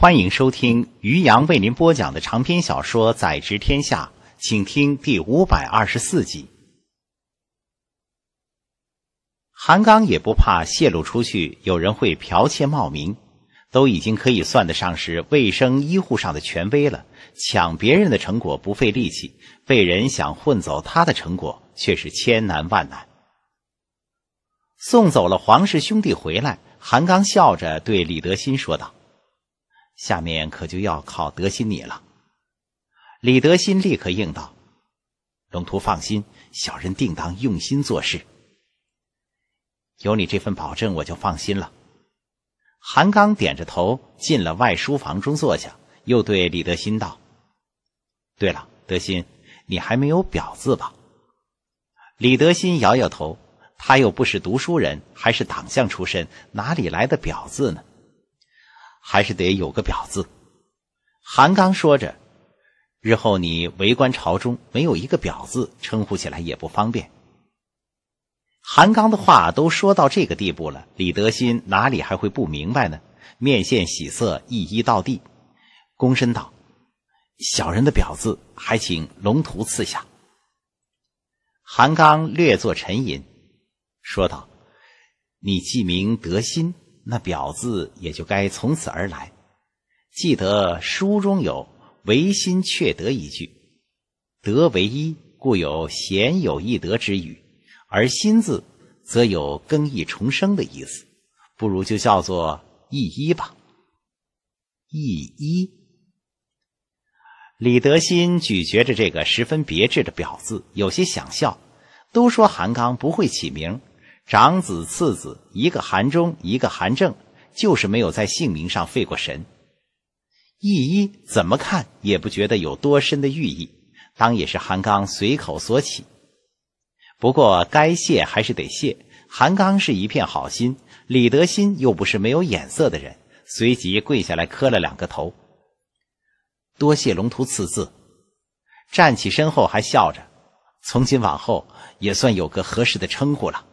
欢迎收听于洋为您播讲的长篇小说《宰执天下》，请听第五百二十四集。韩刚也不怕泄露出去，有人会剽窃冒名，都已经可以算得上是卫生医护上的权威了。抢别人的成果不费力气，被人想混走他的成果却是千难万难。送走了黄氏兄弟回来，韩刚笑着对李德新说道。下面可就要靠德心你了。李德心立刻应道：“龙图放心，小人定当用心做事。”有你这份保证，我就放心了。韩刚点着头进了外书房中坐下，又对李德心道：“对了，德心，你还没有表字吧？”李德心摇摇头，他又不是读书人，还是党项出身，哪里来的表字呢？还是得有个“表”字，韩刚说着：“日后你为官朝中，没有一个‘表’字称呼起来也不方便。”韩刚的话都说到这个地步了，李德新哪里还会不明白呢？面现喜色，一一到地，躬身道：“小人的‘表’字，还请龙图赐下。”韩刚略作沉吟，说道：“你既名德心。”那“表”字也就该从此而来。记得书中有“唯心却得”一句，德为一，故有“贤有一德”之语；而“心”字，则有更易重生的意思。不如就叫做“一依”吧。“一一。李德新咀嚼着这个十分别致的“表”字，有些想笑。都说韩刚不会起名。长子、次子，一个韩忠，一个韩正，就是没有在姓名上费过神。易一怎么看也不觉得有多深的寓意，当也是韩刚随口所起。不过该谢还是得谢，韩刚是一片好心，李德新又不是没有眼色的人，随即跪下来磕了两个头。多谢龙图赐字，站起身后还笑着，从今往后也算有个合适的称呼了。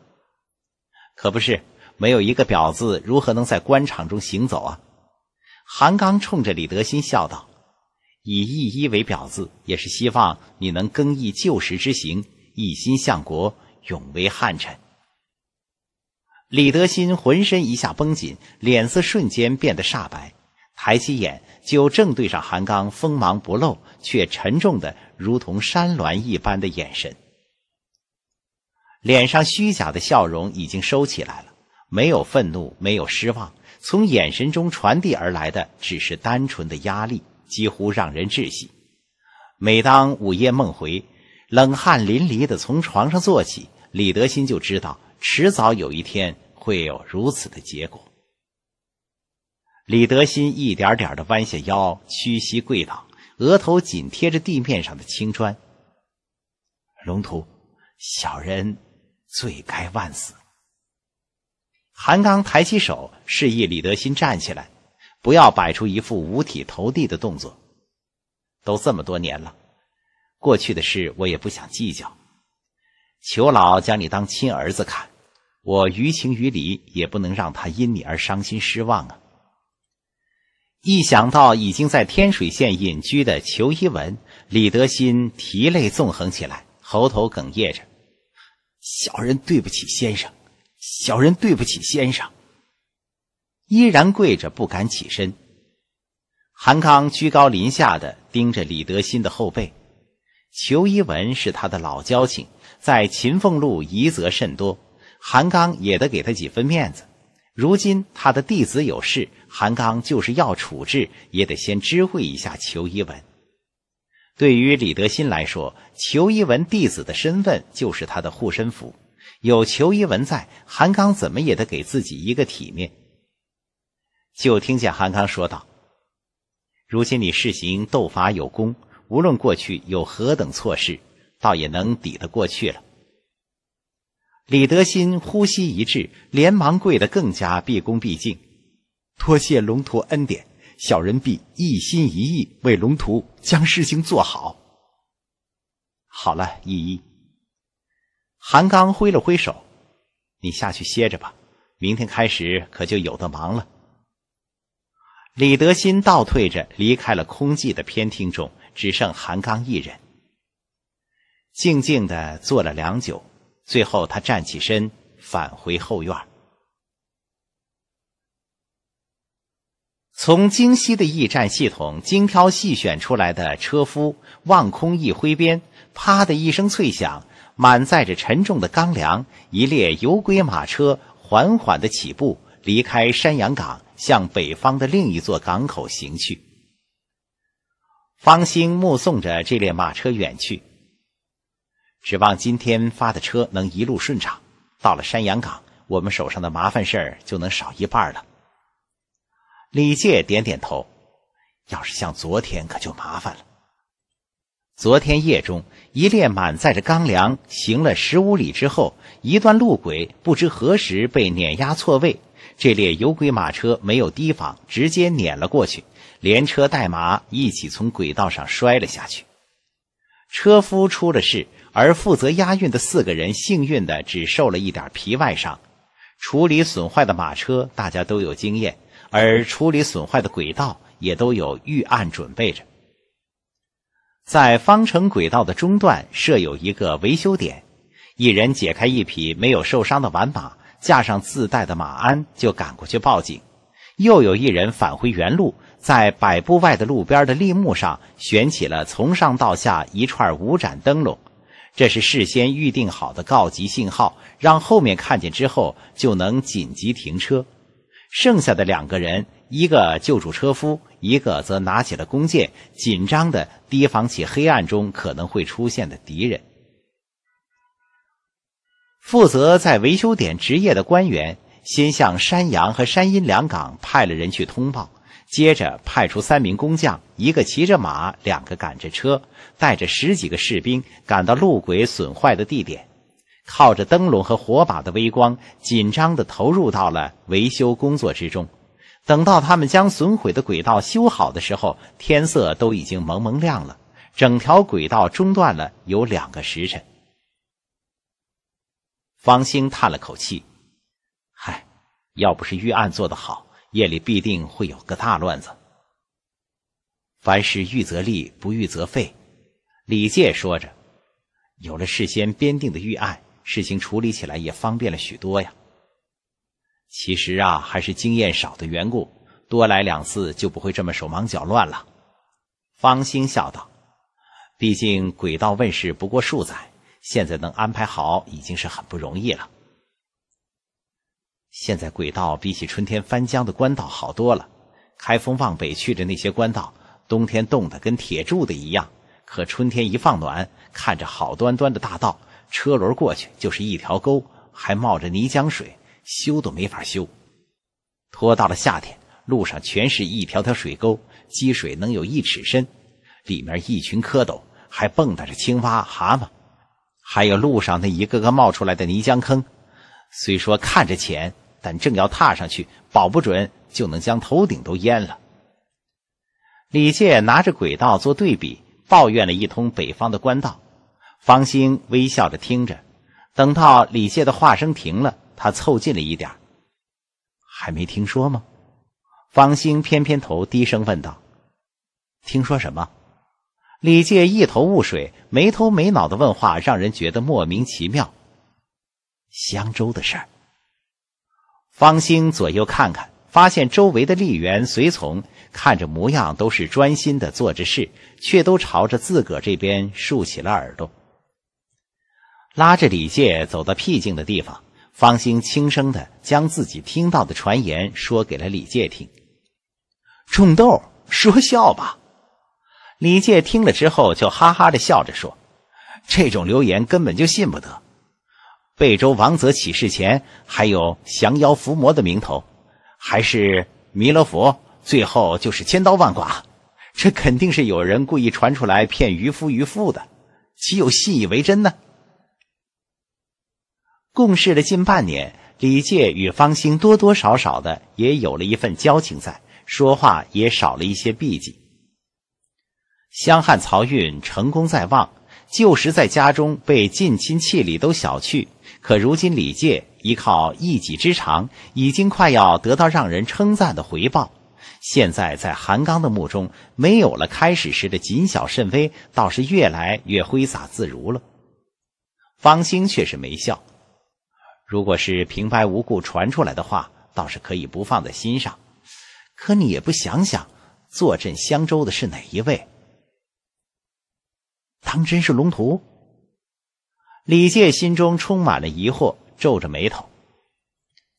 可不是，没有一个表字，如何能在官场中行走啊？韩刚冲着李德新笑道：“以义医为表字，也是希望你能更易旧时之行，一心向国，永为汉臣。”李德新浑身一下绷紧，脸色瞬间变得煞白，抬起眼就正对上韩刚锋芒不露却沉重的如同山峦一般的眼神。脸上虚假的笑容已经收起来了，没有愤怒，没有失望，从眼神中传递而来的只是单纯的压力，几乎让人窒息。每当午夜梦回，冷汗淋漓的从床上坐起，李德新就知道迟早有一天会有如此的结果。李德新一点点的弯下腰，屈膝跪倒，额头紧贴着地面上的青砖。龙图，小人。罪该万死。韩刚抬起手，示意李德新站起来，不要摆出一副五体投地的动作。都这么多年了，过去的事我也不想计较。裘老将你当亲儿子看，我于情于理也不能让他因你而伤心失望啊！一想到已经在天水县隐居的裘一文，李德新涕泪纵横起来，喉头哽咽着。小人对不起先生，小人对不起先生。依然跪着不敢起身。韩康居高临下的盯着李德新的后背。裘一文是他的老交情，在秦凤路疑则甚多，韩刚也得给他几分面子。如今他的弟子有事，韩刚就是要处置，也得先知会一下裘一文。对于李德新来说，裘一文弟子的身份就是他的护身符。有裘一文在，韩刚怎么也得给自己一个体面。就听见韩刚说道：“如今你试行斗法有功，无论过去有何等错事，倒也能抵得过去了。”李德新呼吸一滞，连忙跪得更加毕恭毕敬：“多谢龙图恩典。”小人必一心一意为龙图将事情做好。好了，依依。韩刚挥了挥手，你下去歇着吧，明天开始可就有的忙了。李德新倒退着离开了空寂的偏厅中，只剩韩刚一人，静静的坐了良久，最后他站起身，返回后院。从京西的驿站系统精挑细选出来的车夫，望空一挥鞭，啪的一声脆响，满载着沉重的钢梁，一列油归马车缓缓的起步，离开山阳港，向北方的另一座港口行去。方兴目送着这列马车远去，指望今天发的车能一路顺畅，到了山阳港，我们手上的麻烦事儿就能少一半了。李介点点头。要是像昨天，可就麻烦了。昨天夜中，一列满载着钢梁行了十五里之后，一段路轨不知何时被碾压错位，这列有轨马车没有提防，直接碾了过去，连车带马一起从轨道上摔了下去。车夫出了事，而负责押运的四个人幸运的只受了一点皮外伤。处理损坏的马车，大家都有经验。而处理损坏的轨道也都有预案准备着，在方城轨道的中段设有一个维修点，一人解开一匹没有受伤的宛马，架上自带的马鞍就赶过去报警；又有一人返回原路，在百步外的路边的立木上悬起了从上到下一串五盏灯笼，这是事先预定好的告急信号，让后面看见之后就能紧急停车。剩下的两个人，一个救助车夫，一个则拿起了弓箭，紧张的提防起黑暗中可能会出现的敌人。负责在维修点值夜的官员，先向山阳和山阴两港派了人去通报，接着派出三名工匠，一个骑着马，两个赶着车，带着十几个士兵，赶到路轨损坏的地点。靠着灯笼和火把的微光，紧张的投入到了维修工作之中。等到他们将损毁的轨道修好的时候，天色都已经蒙蒙亮了。整条轨道中断了有两个时辰。方兴叹了口气：“嗨，要不是预案做得好，夜里必定会有个大乱子。凡事预则立，不预则废。”李介说着，有了事先编定的预案。事情处理起来也方便了许多呀。其实啊，还是经验少的缘故，多来两次就不会这么手忙脚乱了。方兴笑道：“毕竟轨道问世不过数载，现在能安排好已经是很不容易了。现在轨道比起春天翻江的官道好多了。开封往北去的那些官道，冬天冻得跟铁铸的一样，可春天一放暖，看着好端端的大道。”车轮过去就是一条沟，还冒着泥浆水，修都没法修。拖到了夏天，路上全是一条条水沟，积水能有一尺深，里面一群蝌蚪，还蹦跶着青蛙、蛤蟆，还有路上那一个个冒出来的泥浆坑。虽说看着浅，但正要踏上去，保不准就能将头顶都淹了。李介拿着轨道做对比，抱怨了一通北方的官道。方兴微笑着听着，等到李介的话声停了，他凑近了一点还没听说吗？方兴偏偏头低声问道：“听说什么？”李介一头雾水，没头没脑的问话让人觉得莫名其妙。香州的事儿。方兴左右看看，发现周围的丽媛随从看着模样都是专心的做着事，却都朝着自个儿这边竖起了耳朵。拉着李介走到僻静的地方，方兴轻声的将自己听到的传言说给了李介听。种豆说笑吧，李介听了之后就哈哈的笑着说：“这种流言根本就信不得。贝州王泽起事前还有降妖伏魔的名头，还是弥勒佛，最后就是千刀万剐，这肯定是有人故意传出来骗渔夫渔妇的，岂有信以为真呢？”共事了近半年，李介与方兴多多少少的也有了一份交情在，说话也少了一些避忌。湘汉漕运成功在望，旧时在家中被近亲戚里都小觑，可如今李介依靠一己之长，已经快要得到让人称赞的回报。现在在韩刚的墓中，没有了开始时的谨小慎微，倒是越来越挥洒自如了。方兴却是没笑。如果是平白无故传出来的话，倒是可以不放在心上。可你也不想想，坐镇襄州的是哪一位？当真是龙图？李介心中充满了疑惑，皱着眉头。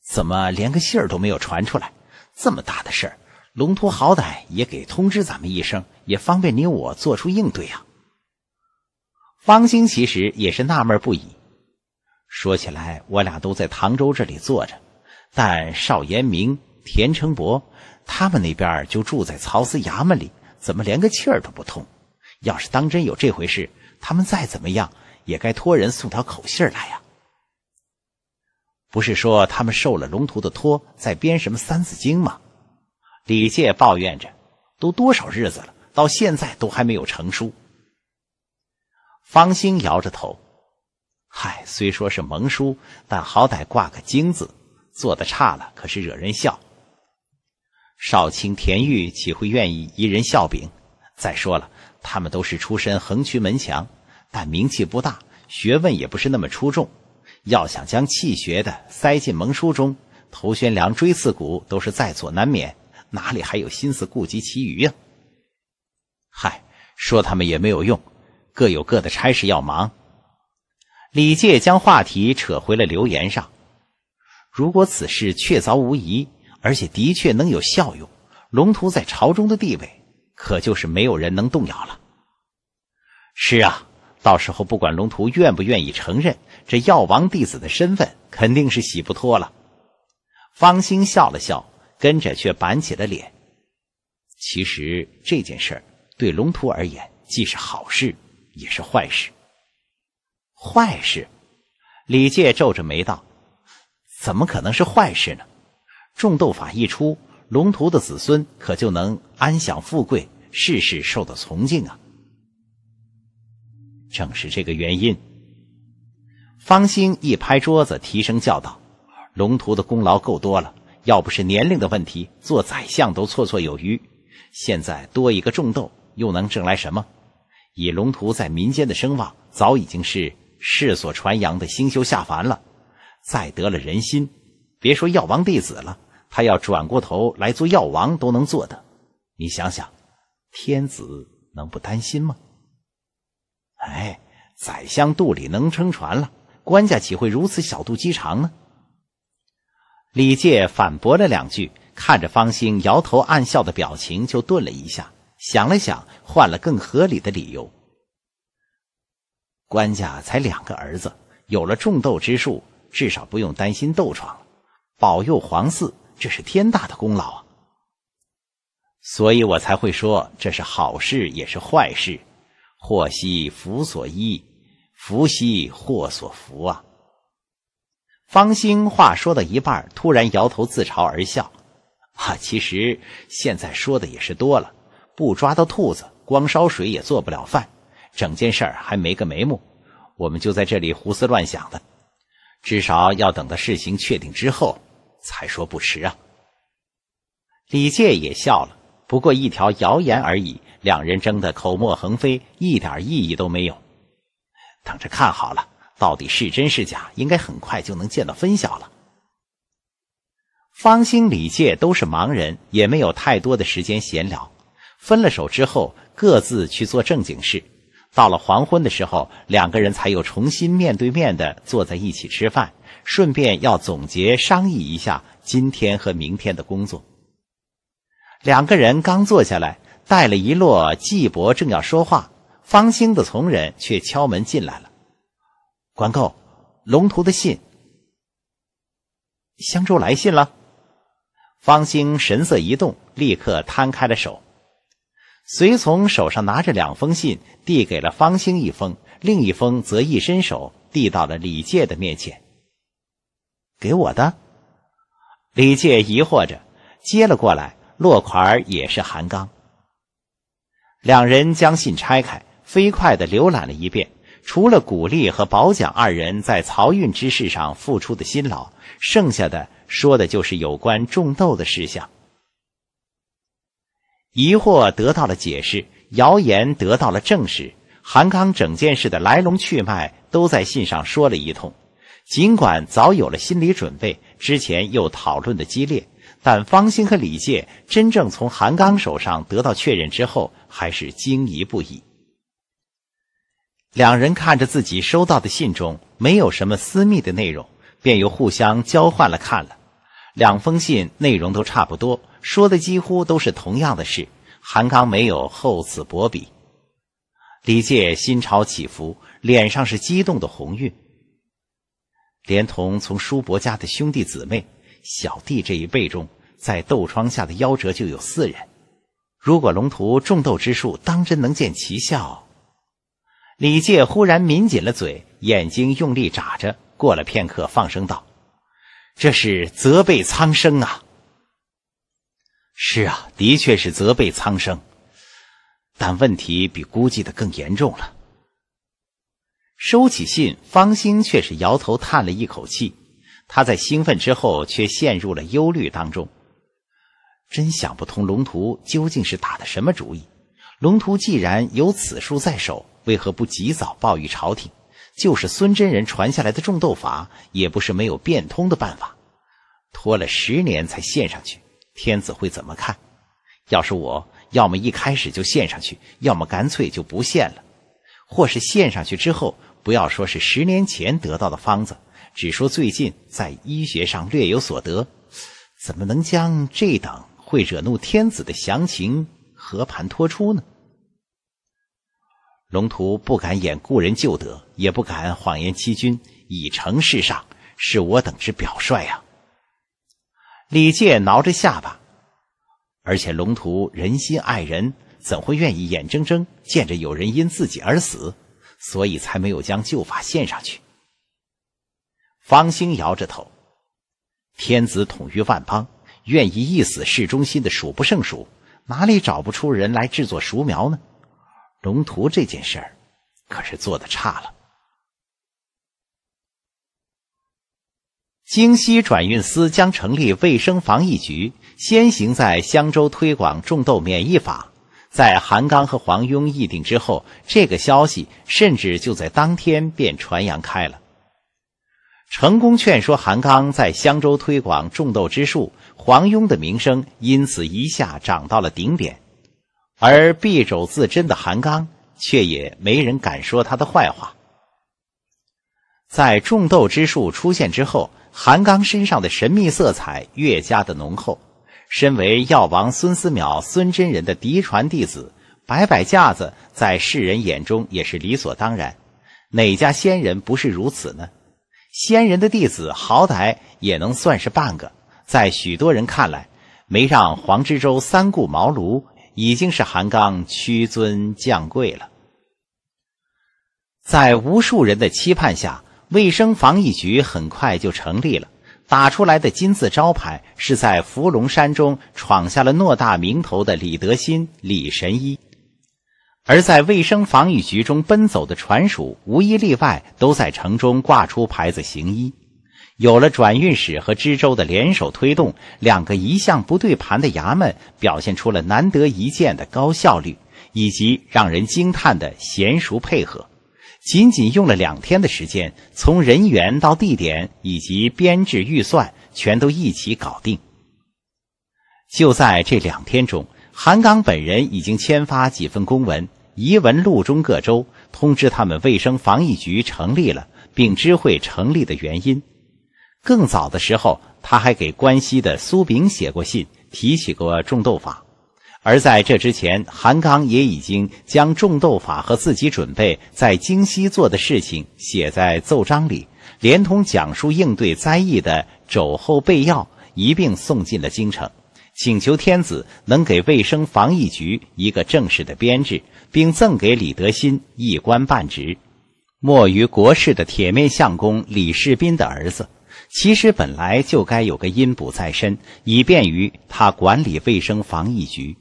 怎么连个信儿都没有传出来？这么大的事儿，龙图好歹也给通知咱们一声，也方便你我做出应对啊。方兴其实也是纳闷不已。说起来，我俩都在唐州这里坐着，但邵延明、田成伯他们那边就住在曹司衙门里，怎么连个气儿都不通？要是当真有这回事，他们再怎么样也该托人送条口信来呀！不是说他们受了龙图的托，在编什么《三字经》吗？李介抱怨着：“都多少日子了，到现在都还没有成书。”方兴摇着头。嗨，虽说是蒙书，但好歹挂个“金字，做的差了可是惹人笑。少卿、田玉岂会愿意一人笑柄？再说了，他们都是出身横渠门墙，但名气不大，学问也不是那么出众。要想将气学的塞进蒙书中，头悬梁、锥刺股都是在所难免，哪里还有心思顾及其余呀，嗨，说他们也没有用，各有各的差事要忙。李介将话题扯回了留言上，如果此事确凿无疑，而且的确能有效用，龙图在朝中的地位可就是没有人能动摇了。是啊，到时候不管龙图愿不愿意承认，这药王弟子的身份肯定是洗不脱了。方兴笑了笑，跟着却板起了脸。其实这件事儿对龙图而言，既是好事，也是坏事。坏事，李介皱着眉道：“怎么可能是坏事呢？种豆法一出，龙图的子孙可就能安享富贵，事事受到崇敬啊！正是这个原因。”方兴一拍桌子，提声叫道：“龙图的功劳够多了，要不是年龄的问题，做宰相都绰绰有余。现在多一个种豆，又能挣来什么？以龙图在民间的声望，早已经是……”世所传扬的星修下凡了，再得了人心，别说药王弟子了，他要转过头来做药王都能做的。你想想，天子能不担心吗？哎，宰相肚里能撑船了，官家岂会如此小肚鸡肠呢？李介反驳了两句，看着方兴摇头暗笑的表情，就顿了一下，想了想，换了更合理的理由。官家才两个儿子，有了种豆之术，至少不用担心豆闯了。保佑皇嗣，这是天大的功劳啊！所以我才会说，这是好事也是坏事，祸兮福所依，福兮祸所伏啊。方兴话说到一半，突然摇头自嘲而笑：“啊，其实现在说的也是多了，不抓到兔子，光烧水也做不了饭。”整件事儿还没个眉目，我们就在这里胡思乱想的，至少要等到事情确定之后才说不迟啊。李介也笑了，不过一条谣言而已，两人争得口沫横飞，一点意义都没有。等着看好了，到底是真是假，应该很快就能见到分晓了。方兴、李介都是盲人，也没有太多的时间闲聊，分了手之后，各自去做正经事。到了黄昏的时候，两个人才又重新面对面的坐在一起吃饭，顺便要总结商议一下今天和明天的工作。两个人刚坐下来，带了一摞，季伯正要说话，方兴的从人却敲门进来了：“管够，龙图的信，襄州来信了。”方兴神色一动，立刻摊开了手。随从手上拿着两封信，递给了方兴一封，另一封则一伸手递到了李介的面前。给我的，李介疑惑着接了过来，落款也是韩刚。两人将信拆开，飞快地浏览了一遍，除了鼓励和褒奖二人在漕运之事上付出的辛劳，剩下的说的就是有关种豆的事项。疑惑得到了解释，谣言得到了证实。韩刚整件事的来龙去脉都在信上说了一通。尽管早有了心理准备，之前又讨论的激烈，但方兴和李介真正从韩刚手上得到确认之后，还是惊疑不已。两人看着自己收到的信中没有什么私密的内容，便又互相交换了看了，两封信内容都差不多。说的几乎都是同样的事，韩刚没有厚此薄彼。李介心潮起伏，脸上是激动的红晕。连同从叔伯家的兄弟姊妹、小弟这一辈中，在斗疮下的夭折就有四人。如果龙图种豆之术当真能见奇效，李介忽然抿紧了嘴，眼睛用力眨着。过了片刻，放声道：“这是责备苍生啊！”是啊，的确是责备苍生，但问题比估计的更严重了。收起信，方兴却是摇头叹了一口气。他在兴奋之后，却陷入了忧虑当中。真想不通龙图究竟是打的什么主意。龙图既然有此术在手，为何不及早报于朝廷？就是孙真人传下来的种豆法，也不是没有变通的办法。拖了十年才献上去。天子会怎么看？要是我，要么一开始就献上去，要么干脆就不献了；或是献上去之后，不要说是十年前得到的方子，只说最近在医学上略有所得。怎么能将这等会惹怒天子的详情和盘托出呢？龙图不敢掩故人旧德，也不敢谎言欺君，以诚示上是我等之表率呀。李介挠着下巴，而且龙图仁心爱人，怎会愿意眼睁睁见着有人因自己而死？所以才没有将旧法献上去。方兴摇着头，天子统御万邦，愿意一死市忠心的数不胜数，哪里找不出人来制作熟苗呢？龙图这件事儿，可是做的差了。京西转运司将成立卫生防疫局，先行在襄州推广种豆免疫法。在韩刚和黄庸议定之后，这个消息甚至就在当天便传扬开了。成功劝说韩刚在襄州推广种豆之术，黄庸的名声因此一下涨到了顶点，而敝帚自珍的韩刚却也没人敢说他的坏话。在种豆之术出现之后，韩刚身上的神秘色彩越加的浓厚。身为药王孙思邈、孙真人的嫡传弟子，摆摆架子在世人眼中也是理所当然。哪家仙人不是如此呢？仙人的弟子好歹也能算是半个。在许多人看来，没让黄之洲三顾茅庐，已经是韩刚屈尊降贵了。在无数人的期盼下。卫生防疫局很快就成立了，打出来的金字招牌是在伏龙山中闯下了偌大名头的李德新、李神医，而在卫生防疫局中奔走的船属无一例外都在城中挂出牌子行医。有了转运使和知州的联手推动，两个一向不对盘的衙门表现出了难得一见的高效率，以及让人惊叹的娴熟配合。仅仅用了两天的时间，从人员到地点以及编制、预算，全都一起搞定。就在这两天中，韩刚本人已经签发几份公文，移文路中各州通知他们卫生防疫局成立了，并知会成立的原因。更早的时候，他还给关西的苏炳写过信，提起过种豆法。而在这之前，韩刚也已经将种豆法和自己准备在京西做的事情写在奏章里，连同讲述应对灾疫的肘后备药一并送进了京城，请求天子能给卫生防疫局一个正式的编制，并赠给李德新一官半职。没于国事的铁面相公李世斌的儿子，其实本来就该有个荫补在身，以便于他管理卫生防疫局。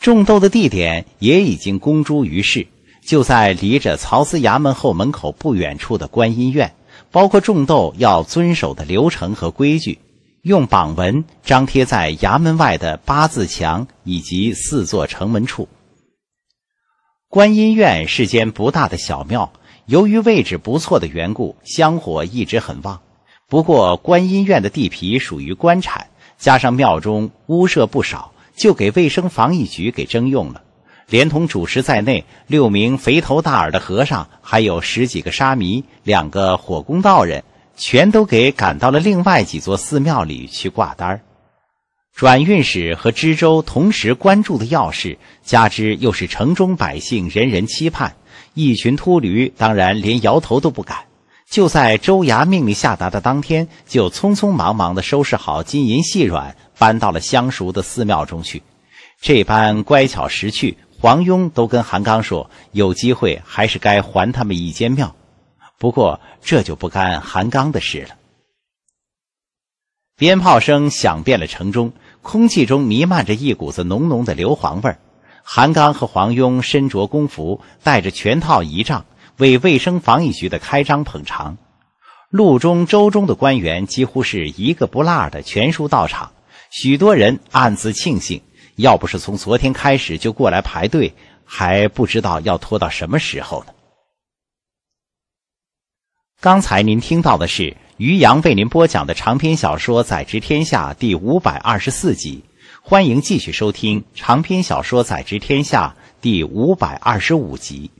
种豆的地点也已经公诸于世，就在离着曹司衙门后门口不远处的观音院，包括种豆要遵守的流程和规矩，用榜文张贴在衙门外的八字墙以及四座城门处。观音院是间不大的小庙，由于位置不错的缘故，香火一直很旺。不过观音院的地皮属于官产，加上庙中屋舍不少。就给卫生防疫局给征用了，连同主持在内，六名肥头大耳的和尚，还有十几个沙弥，两个火工道人，全都给赶到了另外几座寺庙里去挂单儿。转运使和知州同时关注的要事，加之又是城中百姓人人期盼，一群秃驴当然连摇头都不敢。就在州衙命令下达的当天，就匆匆忙忙地收拾好金银细软。搬到了相熟的寺庙中去，这般乖巧识趣，黄庸都跟韩刚说，有机会还是该还他们一间庙。不过这就不干韩刚的事了。鞭炮声响遍了城中，空气中弥漫着一股子浓浓的硫磺味儿。韩刚和黄庸身着工服，带着全套仪仗，为卫生防疫局的开张捧场。路中、州中的官员几乎是一个不落的全数到场。许多人暗自庆幸，要不是从昨天开始就过来排队，还不知道要拖到什么时候呢。刚才您听到的是于洋为您播讲的长篇小说《宰执天下》第五百二十四集，欢迎继续收听长篇小说《宰执天下》第五百二十五集。